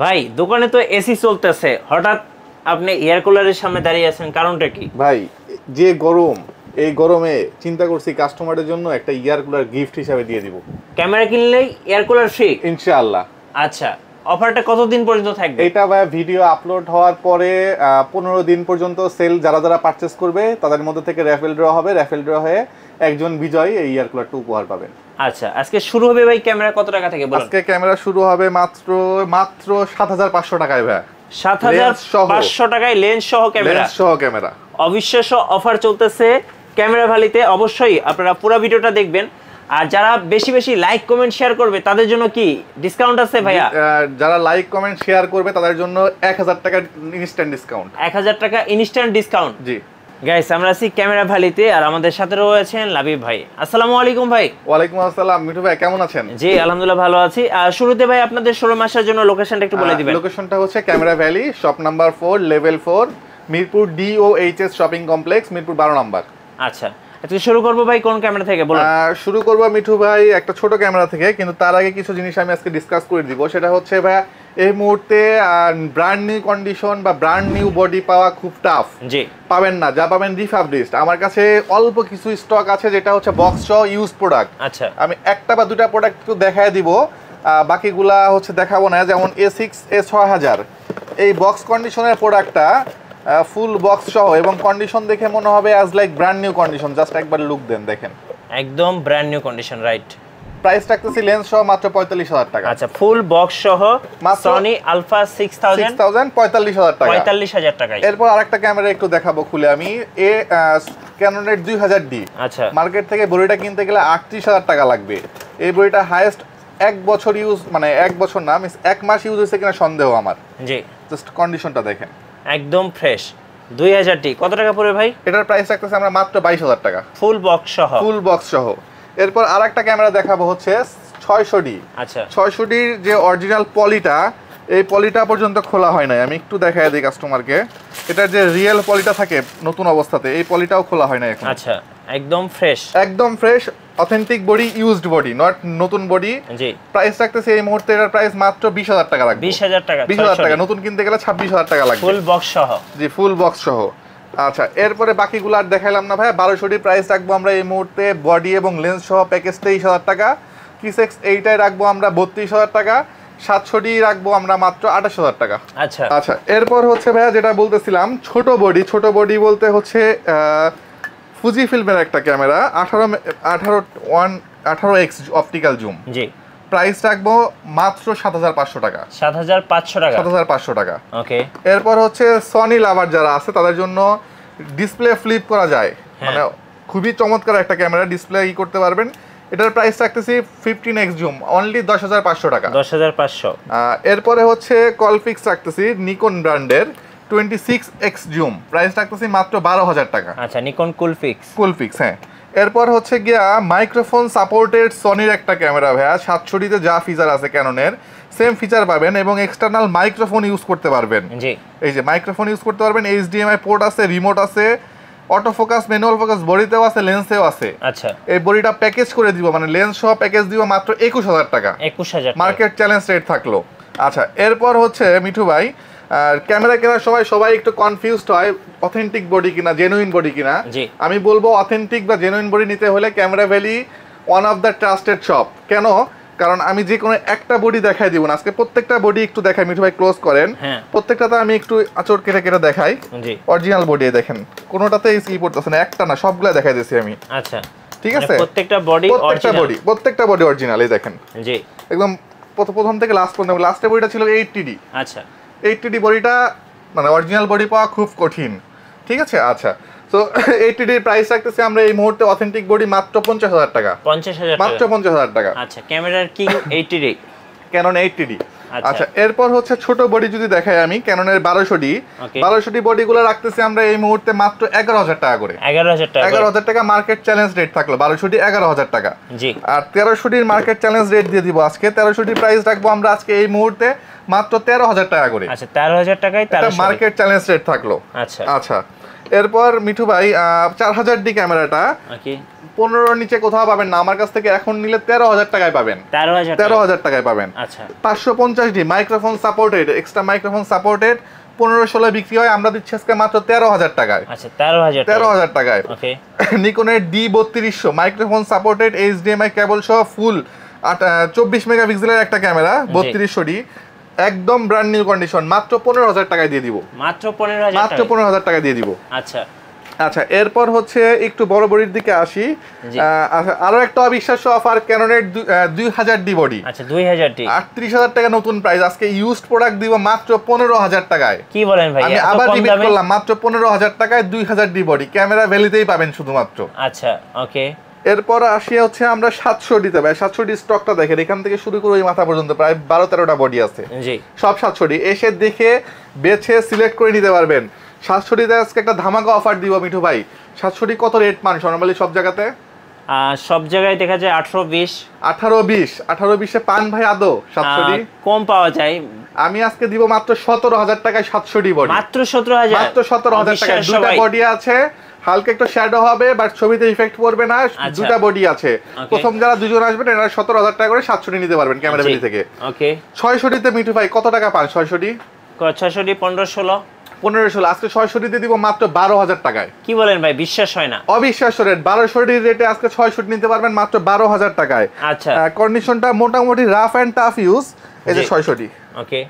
ভাই দোকানে তো এসি চলতেছে হঠাৎ আপনি এয়ার কুলারের সামনে দাঁড়িয়ে আছেন কারণটা কি ভাই যে গরম এই গরমে চিন্তা করছি কাস্টমারের জন্য একটা এয়ার কুলার গিফট হিসাবে দিয়ে দিব ক্যামেরা কিনলেই এয়ার কুলার ফ্রি ইনশাআল্লাহ আচ্ছা অফারটা কতদিন পর্যন্ত থাকবে এটা ভাই ভিডিও আপলোড হওয়ার পরে পনেরো দিন পর্যন্ত সেল যারা যারা পারচেস করবে তাদের মধ্যে থেকে র্যাফেল ড্র হবে র্যাফেল ড্র হয়ে একজন বিজয়ী এই এয়ার কুলারটা উপহার পাবেন আচ্ছা আজকে শুরু হবে ভাই ক্যামেরা কত টাকা থেকে আজকে ক্যামেরা শুরু হবে মাত্র মাত্র সাত হাজার পাঁচশো টাকায় ভাই পাঁচশো টাকায় লেন্স সহ ক্যামেরা সহ ক্যামেরা অবিশ্বাস্য অফার চলতেছে ক্যামেরা ভ্যালিতে অবশ্যই আপনারা পুরো ভিডিওটা দেখবেন আর যারা বেশি বেশি লাইক কমেন্ট শেয়ার করবে তাদের জন্য কি ডিসকাউন্ট আছে ভাইয়া যারা লাইক কমেন্ট শেয়ার করবে তাদের জন্য 1000 টাকা ইনস্ট্যান্ট ডিসকাউন্ট 1000 টাকা ইনস্ট্যান্ট ডিসকাউন্ট জি গাইস আমরা আছি ক্যামেরা ভ্যালিতে আর আমাদের সাথে রয়েছেন লাবিব ভাই আসসালামু আলাইকুম ভাই ওয়ালাইকুম আসসালাম মিঠু ভাই কেমন আছেন জি আলহামদুলিল্লাহ ভালো আছি আর শুরুতে ভাই আপনাদের শোরুম আসার জন্য লোকেশনটা একটু বলে দিবেন লোকেশনটা হচ্ছে camera valley shop number 4 level 4 Mirpur DOHS shopping complex Mirpur 12 number আচ্ছা আজকে আচ্ছা, শুরু করবো ভাই কোন ক্যামেরা থেকে বলুন শুরু করবো মিঠু ভাই একটা ছোট ক্যামেরা থেকে কিন্তু তার আগে কিছু জিনিস আমি আজকে ডিসকাস করে দিব সেটা হচ্ছে ভাই এই মুহূর্তে ব্র্যান্ড নিউ কন্ডিশন বা ব্র্যান্ড নিউ বডি পাওয়া খুব টাফ জি পাবেন না যা পাবেন রিফাবলিস্ট আমার কাছে অল্প কিছু স্টক আছে যেটা হচ্ছে বক্স সহ ইউজ প্রোডাক্ট আচ্ছা আমি একটা বা দুটা প্রোডাক্ট একটু দেখায় দিব বাকিগুলা হচ্ছে দেখাবো না যেমন এ সিক্স এ ছয় হাজার এই বক্স কন্ডিশনের প্রোডাক্টটা ফুল বক্স সহ এবং কন্ডিশন দেখে মনে হবে as like brand new condition just একবার লুক দেন দেখেন একদম brand new condition right price রাখতেছি লেন্স সহ মাত্র 45000 টাকা আচ্ছা ফুল বক্স সহ সনি আলফা 6000 পঁয়তাল্লিশ 45000 টাকা 45000 টাকা এরপর আরেকটা ক্যামেরা একটু দেখাবো খুলে আমি এ ক্যানোনের 2000D আচ্ছা মার্কেট থেকে বড়িটা কিনতে গেলে 38000 টাকা লাগবে এই বড়িটা হাইয়েস্ট এক বছর ইউজ মানে এক বছর না মিস এক মাস ইউজ হয়েছে কিনা সন্দেহ আমার জি জাস্ট কন্ডিশনটা দেখেন একদম ফ্রেশ দুই হাজার টি কত টাকা পড়বে ভাই এটার প্রাইস রাখতেছে আমরা মাত্র বাইশ হাজার টাকা ফুল বক্স সহ ফুল বক্স সহ এরপর আর একটা ক্যামেরা দেখাবো হচ্ছে ছয়শো ডি আচ্ছা ছয়শো ডির যে অরিজিনাল পলিটা এই পলিটা পর্যন্ত খোলা হয় নাই আমি একটু দেখাই দিই কাস্টমারকে এটার যে রিয়েল পলিটা থাকে নতুন অবস্থাতে এই পলিটাও খোলা হয় না এখন আচ্ছা একদম ফ্রেশ একদম fresh authentic body used body not নতুন বডি জি প্রাইস রাখতেছে এই মুহূর্তে এটার প্রাইস মাত্র 20000 টাকা লাগবে 20000 টাকা 20000 টাকা নতুন কিনতে গেলে 26000 টাকা লাগবে ফুল বক্স সহ জি ফুল বক্স সহ আচ্ছা এরপরে বাকিগুলো আর দেখাইলাম না ভাই বারোশোটি প্রাইস রাখবো আমরা এই মুহূর্তে বডি এবং লেন্স সহ প্যাকেজ তেইশ হাজার টাকা কিসেক্স এইটাই রাখবো আমরা বত্রিশ হাজার টাকা সাতশোটি রাখবো আমরা মাত্র আঠাশ হাজার টাকা আচ্ছা আচ্ছা এরপর হচ্ছে ভাইয়া যেটা বলতেছিলাম ছোট বডি ছোট বডি বলতে হচ্ছে ফুজি ফিল্মের একটা ক্যামেরা আঠারো আঠারো ওয়ান আঠারো এক্স অপটিক্যাল জুম জি প্রাইস রাখবো মাত্র সাত হাজার পাঁচশো টাকা সাত হাজার পাঁচশো টাকা সাত হাজার পাঁচশো টাকা ওকে এরপর হচ্ছে সনি লাভার যারা আছে তাদের জন্য ডিসপ্লে ফ্লিপ করা যায় হ্যাঁ। মানে খুবই চমৎকার একটা ক্যামেরা ডিসপ্লে ই করতে পারবেন এটার প্রাইস রাখতেছি ফিফটিন এক্স জুম অনলি দশ হাজার পাঁচশো টাকা দশ হাজার পাঁচশো এরপরে হচ্ছে কলফিক্স রাখতেছি নিকন ব্র্যান্ডের twenty six X zoom price রাখতেছি মাত্র বারো হাজার টাকা আচ্ছা নিকন কুলফিক্স কুলফিক্স হ্যাঁ এরপর হচ্ছে গিয়া মাইক্রোফোন সাপোর্টেড সনির একটা ক্যামেরা ভাইয়া সাতশোটিতে যা ফিচার আছে ক্যাননের সেম ফিচার পাবেন এবং এক্সটার্নাল মাইক্রোফোন ইউজ করতে পারবেন এই যে মাইক্রোফোন ইউজ করতে পারবেন এইচডিএমআই পোর্ট আছে রিমোট আছে অটো ফোকাস ম্যানুয়াল ফোকাস বডিতেও আছে লেন্সেও আছে আচ্ছা এই বডিটা প্যাকেজ করে দিব মানে লেন্স সহ প্যাকেজ দিব মাত্র একুশ হাজার টাকা একুশ হাজার মার্কেট চ্যালেঞ্জ রেট থাকলো আচ্ছা এরপর হচ্ছে মিঠু ভাই আর ক্যামেরা কেনার সময় সবাই একটু কনফিউজড হয় অথেন্টিক বডি কিনা জেনুইন বডি কিনা আমি বলবো অথেন্টিক বা জেনুইন বডি নিতে হলে camera valley one of the trusted shop কেন কারণ আমি যে কোনো একটা বডি দেখাই দিব না আজকে প্রত্যেকটা বডি একটু দেখাই মিঠু ভাই ক্লোজ করেন হ্যাঁ। প্রত্যেকটাতে আমি একটু আচর কেটে কেটে দেখাই অরিজিনাল বডি দেখেন কোনোটাতে কি পড়তেছে না একটা না সবগুলা দেখাই দিয়েছি আমি আচ্ছা ঠিক মানে আছে প্রত্যেকটা বডি প্রত্যেকটা বডি প্রত্যেকটা বডি অরিজিনাল এই দেখেন জি একদম প্রথম থেকে লাস্ট পর্যন্ত লাস্টের বডিটা ছিল এইট টিডি আচ্ছা এইট ডি বডিটা মানে অরিজিনাল বডি পাওয়া খুব কঠিন ঠিক আছে আচ্ছা তো এই ডির প্রাইস রাখতেছি আমরা এই মুহূর্তে অথেন্টিক বডি মাত্র পঞ্চাশ হাজার টাকা পঞ্চাশ হাজার মাত্র পঞ্চাশ হাজার টাকা আচ্ছা ক্যামেরার কি এইটি ডি ক্যানন এইটি আচ্ছা।, আচ্ছা এরপর হচ্ছে ছোট বডি যদি দেখাই আমি ক্যাননের বারোশো ডি বারোশো ডি বডিগুলো রাখতেছি আমরা এই মুহূর্তে মাত্র এগারো হাজার টাকা করে এগারো হাজার টাকা টাকা মার্কেট চ্যালেঞ্জ রেট থাকলো বারোশো ডি এগারো হাজার টাকা জি আর তেরোশো ডির মার্কেট চ্যালেঞ্জ রেট দিয়ে দিব আজকে তেরোশো ডি প্রাইস রাখবো আমরা আজকে এই মুহূর্তে মাত্র তেরো হাজার টাকা করে আচ্ছা তেরো হাজার টাকায় মার্কেট চ্যালেঞ্জ রেট থাকলো আচ্ছা আচ্ছা এরপর মিঠু ভাই চার হাজার ডি ক্যামেরাটা পনেরোর নিচে কোথাও পাবেন না আমার কাছ থেকে এখন নিলে তেরো হাজার টাকায় পাবেন তেরো হাজার টাকায় পাবেন আচ্ছা। পাঁচশো পঞ্চাশ D microphone supported extra microphone supported পনেরো ষোলো বিক্রি হয় আমরা দিচ্ছি আজকে মাত্র তেরো হাজার টাকায় আচ্ছা, তেরো হাজার টাকায় নিকনের ডি বত্রিশশো মাইক্রোফোন সাপোর্টেড এইচডিএমআই কেবল সহ ফুল চব্বিশ মেগাপিক্সেলের একটা ক্যামেরা বত্রিশশো ডি একদম ব্র্যান্ড নিউ কন্ডিশন মাত্র পনেরো হাজার টাকায় দিয়ে দিব মাত্র পনেরো হাজার মাত্র পনেরো হাজার টাকা দিয়ে দিব আচ্ছা আচ্ছা এরপর হচ্ছে একটু বড় বড়ির দিকে আসি আচ্ছা, আরো একটা অবিশ্বাস্য অফার ক্যানোনের দুই হাজার ডি বডি আচ্ছা দুই হাজার আটত্রিশ হাজার টাকা নতুন প্রাইস আজকে ইউজড প্রোডাক্ট দিব মাত্র পনেরো হাজার টাকায় কি বলেন ভাই আমি আবার রিপিট করলাম মাত্র পনেরো হাজার টাকায় দুই হাজার ডি বডি ক্যামেরা ভ্যালিতেই পাবেন শুধুমাত্র আচ্ছা ওকে এরপর আসি হচ্ছে আমরা সাতশো সাতশোটিতে ভাই ডি স্টকটা দেখেন এখান থেকে শুরু করে ওই মাথা পর্যন্ত প্রায় বারো তেরোটা বডি আছে সব সাতশো ডি এসে দেখে বেছে সিলেক্ট করে নিতে পারবেন সাতশো ডিতে আজকে একটা ধামাকা অফার দিব মিঠু ভাই সাতশো ডি কত রেট পান নর্মালি সব জায়গাতে সব জায়গায় দেখা যায় আঠারো বিশ আঠারো বিশ আঠারো বিশে পান ভাই আদো সাতশোটি কম পাওয়া যায় আমি আজকে দিব মাত্র সতেরো হাজার টাকায় সাতশো ডি বডি মাত্র সতেরো হাজার মাত্র সতেরো হাজার টাকায় দুটা বডি আছে হালকা একটু শ্যাডো হবে বাট ছবিতে ইফেক্ট পড়বে না আচ্ছা। দুটা বডি আছে প্রথম যারা দুজন আসবেন এনারা সতেরো হাজার টাকা করে সাতশোটি নিতে পারবেন ক্যামেরা বেলি থেকে ছয়শোটিতে মিঠু ভাই কত টাকা পান ছয়শটি ছয়শোটি পনেরো ষোলো পনেরোশো আজকে ছয়শোটিতে দিব মাত্র বারো হাজার টাকায় কি বলেন ভাই বিশ্বাস হয় না অবিশ্বাস্য রেট বারোশোটির রেটে আজকে ছয়শটি নিতে পারবেন মাত্র বারো হাজার টাকায় আচ্ছা কন্ডিশনটা মোটামুটি রাফ অ্যান্ড টাফ ইউজ এই যে ছয়শোটি ওকে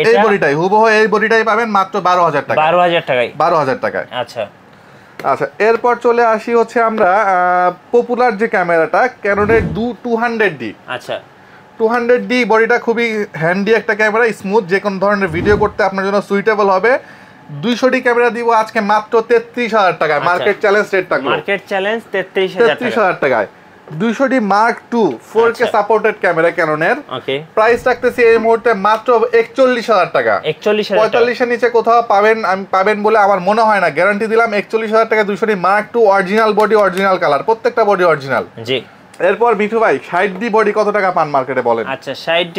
এই বডিটাই হুবহু এই বডিটাই পাবেন মাত্র বারো হাজার টাকা বারো হাজার টাকায় বারো হাজার টাকায় আচ্ছা আচ্ছা এরপর চলে আসি হচ্ছে আমরা পপুলার যে ক্যামেরাটা ক্যানোনের দু টু হান্ড্রেড ডি আচ্ছা টু হান্ড্রেড ডি বডিটা খুবই হ্যান্ডি একটা ক্যামেরা স্মুথ যে কোনো ধরনের ভিডিও করতে আপনার জন্য সুইটেবল হবে দুইশো ডি ক্যামেরা দিব আজকে মাত্র তেত্রিশ হাজার টাকায় market challenge rate market challenge তেত্রিশ তেত্রিশ হাজার টাকায় 200D mark two 4K supported camera ক্যাননের প্রাইস রাখতেছি এই মুহূর্তে মাত্র 41000 টাকা 41000 এর নিচে কোথাও পাবেন আমি পাবেন বলে আমার মনে হয় না গ্যারান্টি দিলাম 41000 টাকা 200D mark two original body original colour প্রত্যেকটা বডি অরিজিনাল জি এরপর মিঠু ভাই 60D বডি কত টাকা পান মার্কেটে বলেন আচ্ছা 60D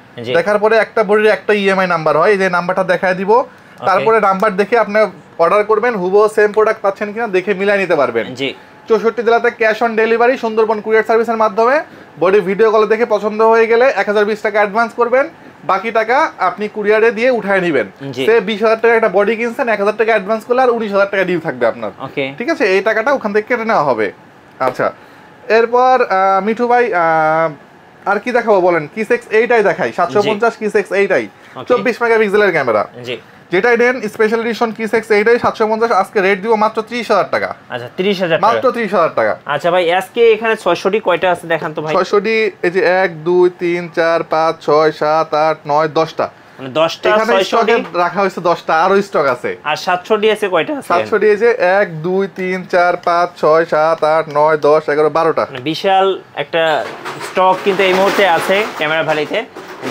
দেখার পরে একটা বড়ির একটা ইএমআই e নাম্বার হয় যে নাম্বারটা দেখায় দিব তারপরে নাম্বার দেখে আপনি অর্ডার করবেন হুবো সেম প্রোডাক্ট পাচ্ছেন কিনা দেখে মিলাই নিতে পারবেন জি চৌষট্টি জেলাতে cash on delivery Sundarban courier সার্ভিসের মাধ্যমে বডি ভিডিও কলে দেখে পছন্দ হয়ে গেলে এক হাজার বিশ টাকা অ্যাডভান্স করবেন বাকি টাকা আপনি কুরিয়ারে দিয়ে উঠায় নেবেন সে বিশ হাজার টাকা একটা বডি কিনছেন এক হাজার টাকা অ্যাডভান্স করলে আর উনিশ হাজার টাকা ডিউ থাকবে আপনার ঠিক আছে এই টাকাটা ওখান থেকে কেটে নেওয়া হবে আচ্ছা এরপর মিঠু ভাই আর কি দেখাবো বলেন কি সেক্স এইটাই দেখাই সাতশো পঞ্চাশ কি সেক্স এইটাই চব্বিশ মেগাপিক্সেলের ক্যামেরা যেটাই নেন স্পেশাল এডিশন কি সেক্স এইটাই সাতশো পঞ্চাশ আজকে রেট দিব মাত্র ত্রিশ হাজার টাকা আচ্ছা ত্রিশ হাজার মাত্র ত্রিশ হাজার টাকা আচ্ছা ভাই আজকে এখানে ছয়শোটি কয়টা আছে দেখান তো ভাই ছয়শোটি এই যে এক দুই তিন চার পাঁচ ছয় সাত আট নয় দশটা মানে 10টা 600 রাখা হয়েছে 10টা আরো স্টক মানে বিশাল একটা স্টক কিন্তু এই মুহূর্তে আছে ক্যামেরা ভ্যালিতে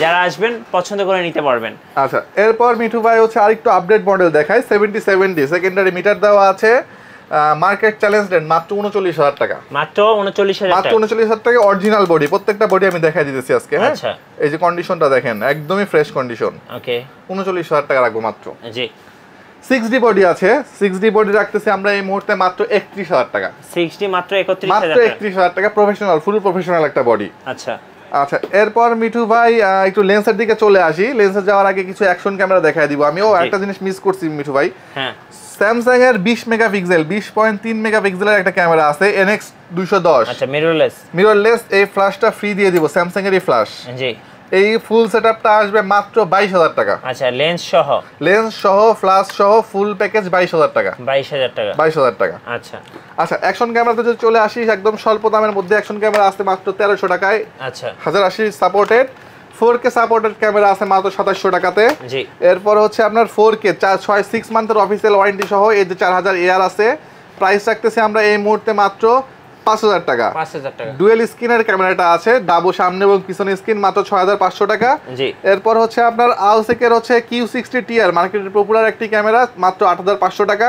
যারা আসবেন পছন্দ করে নিতে পারবেন আচ্ছা এরপর মিঠু ভাই হচ্ছে আরেকটু আপডেট মডেল দেখায় 77 ডি সেকেন্ডারি মিটার দেওয়া আছে মার্কেট চ্যালেঞ্জ রেট মাত্র উনচল্লিশ হাজার টাকা মাত্র উনচল্লিশ হাজার মাত্র উনচল্লিশ হাজার টাকা অরিজিনাল বডি প্রত্যেকটা বডি আমি দেখাই দিতেছি আজকে হ্যাঁ আচ্ছা। এই যে কন্ডিশনটা দেখেন একদমই ফ্রেশ কন্ডিশন ওকে উনচল্লিশ হাজার টাকা রাখবো মাত্র জি সিক্স ডি বডি আছে সিক্স ডি বডি রাখতেছি আমরা এই মুহূর্তে মাত্র একত্রিশ হাজার টাকা সিক্স ডি মাত্র একত্রিশ মাত্র একত্রিশ হাজার টাকা প্রফেশনাল ফুল প্রফেশনাল একটা বডি আচ্ছা আচ্ছা এরপর মিঠু ভাই একটু লেন্সের দিকে চলে আসি লেন্সে যাওয়ার আগে কিছু অ্যাকশন ক্যামেরা দেখায় দিব আমি ও একটা জিনিস মিস করছি মিঠু ভাই স্যামসাং এর 20 মেগাপিক্সেল 20.3 মেগাপিক্সেলের একটা ক্যামেরা আছে দুইশো দশ আচ্ছা মিররলেস মিররলেস এই ফ্ল্যাশটা ফ্রি দিয়ে দিব স্যামসাং এর এই ফ্ল্যাশ জি এই ফুল সেটআপটা আসবে মাত্র 22000 টাকা আচ্ছা লেন্স সহ লেন্স সহ ফ্ল্যাশ সহ ফুল প্যাকেজ 22000 টাকা 22000 টাকা 22000 টাকা আচ্ছা আচ্ছা অ্যাকশন ক্যামেরাতে যদি চলে আসিস একদম স্বল্প দামের মধ্যে অ্যাকশন ক্যামেরা আছে মাত্র 1300 টাকায় আচ্ছা 1080 সাপোর্টেড 4K সাপোর্টেড ক্যামেরা আছে মাত্র 2700 টাকাতে জি এরপর হচ্ছে আপনার 4K 4 6 মান্থের অফিসিয়াল ওয়ারেন্টি সহ এই যে 4000 এআর আছে প্রাইস রাখতেছি আমরা এই মুহূর্তে মাত্র পাঁচ টাকা পাঁচ টাকা ডুয়েল স্ক্রিনের ক্যামেরাটা আছে ডাবো সামনে এবং পিছনে স্ক্রিন মাত্র ছয় হাজার পাঁচশো টাকা এরপর হচ্ছে আপনার আউসেকের হচ্ছে কিউ সিক্সটি টিয়ার মার্কেটের পপুলার একটি ক্যামেরা মাত্র আট হাজার পাঁচশো টাকা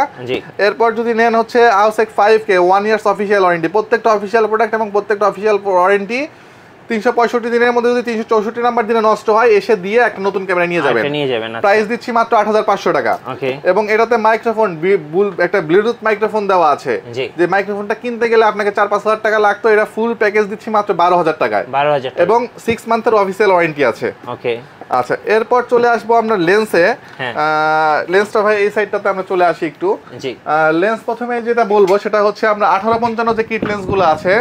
এরপর যদি নেন হচ্ছে আউসেক five K one years official warranty প্রত্যেকটা অফিসিয়াল প্রোডাক্ট এবং প্রত্যেকটা অফিশিয়াল ওয়ারেন্টি তিনশো পঁয়ষট্টি দিনের মধ্যে যদি তিনশো চৌষট্টি নাম্বার দিনে নষ্ট হয় এসে দিয়ে একটা নতুন ক্যামেরা নিয়ে যাবেন নিয়ে যাবেন প্রাইস আচ্ছা। দিচ্ছি মাত্র আট হাজার পাঁচশো টাকা এবং এটাতে মাইক্রোফোন একটা ব্লুটুথ মাইক্রোফোন দেওয়া আছে যে মাইক্রোফোনটা কিনতে গেলে আপনাকে চার পাঁচ হাজার টাকা লাগতো এটা ফুল প্যাকেজ দিচ্ছি মাত্র বারো হাজার টাকায় বারো এবং সিক্স মান্থের অফিসিয়াল ওয়ারেন্টি আছে ওকে আচ্ছা এরপর চলে আসবো আমরা লেন্সে হ্যাঁ। লেন্সটা ভাই এই সাইডটাতে আমরা চলে আসি একটু লেন্স প্রথমে যেটা বলবো সেটা হচ্ছে আমরা আঠারো পঞ্চান্ন যে কিট লেন্স গুলো আছে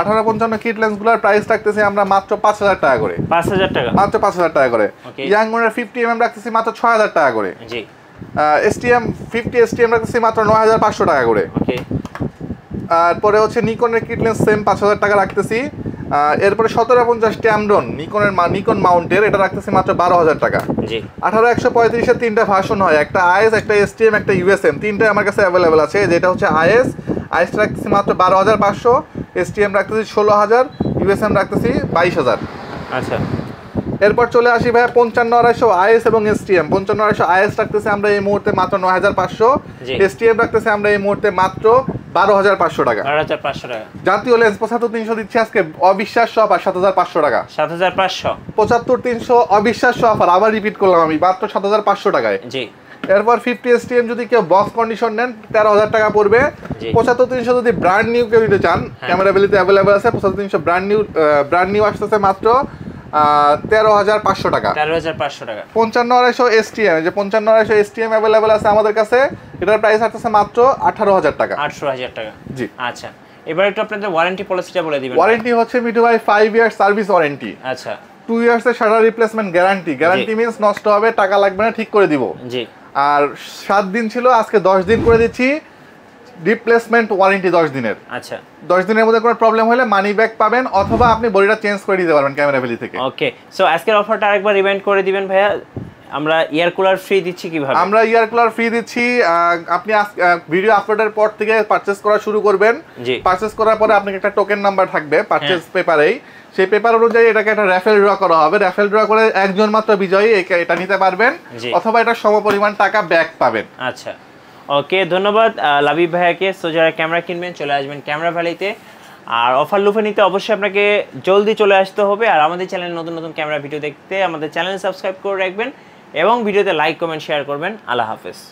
আঠারো পঞ্চান্ন কিট লেন্স গুলোর প্রাইস রাখতেছি আমরা মাত্র পাঁচ হাজার টাকা করে পাঁচ হাজার টাকা মাত্র পাঁচ হাজার টাকা করে ইয়াংগুনের ফিফটি এম এম রাখতেছি মাত্র ছয় হাজার টাকা করে এসটিএম ফিফটি এসটিএম রাখতেছি মাত্র নয় হাজার পাঁচশো টাকা করে তারপরে হচ্ছে নিকনের কিট লেন্স সেম পাঁচ হাজার টাকা রাখতেছি এরপরে সতেরো পঞ্চাশ ক্যামডন নিকনের নিকন মাউন্টের এটা রাখতেছি মাত্র বারো হাজার টাকা আঠারো একশো পঁয়ত্রিশের তিনটা ভাষণ হয় একটা আইএস একটা এসটিএম একটা ইউএসএম তিনটাই আমার কাছে অ্যাভেলেবেল আছে যেটা হচ্ছে আইএস আইএস রাখতেছি মাত্র বারো হাজার পাঁচশো এসটিএম রাখতেছি ষোলো হাজার ইউএসএম রাখতেছি বাইশ হাজার আচ্ছা এরপর চলে আসি ভাইয়া পঞ্চান্ন আড়াইশো আইএস এবং এসটিএম পঞ্চান্ন আড়াইশো আইএস রাখতেছি আমরা এই মুহূর্তে মাত্র নয় হাজার পাঁচশো এসটিএম রাখতেছি আমরা এই মুহূর্তে মাত্র বারো আবার রিপিট করলাম আমি যদি কেউ বক্স কন্ডিশন নেন তেরো হাজার টাকা পড়বে পঁচাত্তর তিনশো যদি ব্র্যান্ড নিউ কেউ নিতে চান ক্যামেরা অ্যাভেলেবেল আছে পঁচাত্তর নিউ ব্র্যান্ড নিউ আসতেছে মাত্র তেরো হাজার পাঁচশো টাকা তেরো হাজার পাঁচশো টাকা পঞ্চান্ন আড়াইশো এসটিএম যে পঞ্চান্ন আড়াইশো এসটিএম অ্যাভেলেবেল আছে আমাদের কাছে এটার প্রাইস আসতেছে মাত্র আঠারো হাজার টাকা আঠারো হাজার টাকা জি আচ্ছা এবার একটু আপনাদের ওয়ারেন্টি পলিসিটা বলে দিবেন ওয়ারেন্টি হচ্ছে মিটু ভাই ফাইভ ইয়ার সার্ভিস ওয়ারেন্টি আচ্ছা টু ইয়ার্স এর shutter replacement guarantee guarantee means নষ্ট হবে টাকা লাগবে না ঠিক করে দিব জি আর সাত দিন ছিল আজকে দশ দিন করে দিচ্ছি রিপ্লেসমেন্ট ওয়ারেন্টি দশ দিনের আচ্ছা দশ দিনের মধ্যে কোনো প্রবলেম হলে মানি ব্যাক পাবেন অথবা আপনি বডিটা চেঞ্জ করে দিতে পারবেন ক্যামেরা ভ্যালি থেকে ওকে সো আজকের অফারটা আরেকবার রিমাইন্ড করে দিবেন ভাইয়া আমরা ইয়ার কুলার ফ্রি দিচ্ছি কিভাবে আমরা ইয়ার কুলার ফ্রি দিচ্ছি আপনি ভিডিও আপলোডের পর থেকে পারচেজ করা শুরু করবেন পারচেজ করার পরে আপনাকে একটা টোকেন নাম্বার থাকবে পারচেজ হ্যাঁ। পেপারেই সেই পেপার অনুযায়ী এটাকে একটা র্যাফেল ড্র করা হবে র্যাফেল ড্র করে একজন মাত্র বিজয়ী এটা নিতে পারবেন অথবা এটা সমপরিমাণ টাকা ব্যাক পাবেন আচ্ছা ওকে ধন্যবাদ লাবি ভাইয়াকে সো যারা ক্যামেরা কিনবেন চলে আসবেন ক্যামেরা ভ্যালিতে আর অফার লুফে নিতে অবশ্যই আপনাকে জলদি চলে আসতে হবে আর আমাদের চ্যানেলে নতুন নতুন ক্যামেরা ভিডিও দেখতে আমাদের চ্যানেল সাবস্ক্রাইব করে রাখবেন এবং ভিডিওতে লাইক কমেন্ট শেয়ার করবেন আল্লাহ হাফেজ